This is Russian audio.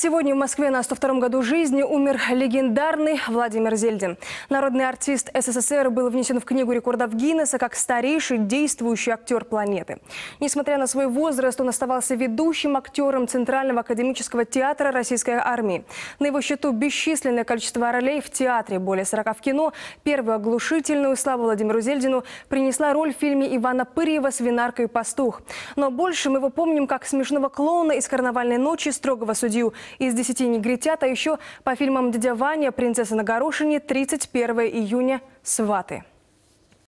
Сегодня в Москве на 102-м году жизни умер легендарный Владимир Зельдин. Народный артист СССР был внесен в Книгу рекордов Гиннесса как старейший действующий актер планеты. Несмотря на свой возраст, он оставался ведущим актером Центрального академического театра Российской армии. На его счету бесчисленное количество ролей в театре, более 40 в кино. Первую оглушительную славу Владимиру Зельдину принесла роль в фильме Ивана Пырьева «Свинарка и пастух». Но больше мы его помним как смешного клоуна из «Карнавальной ночи», строгого судью – из 10 негритят, а еще по фильмам «Дядя Ваня», «Принцесса на горошине», 31 июня «Сваты».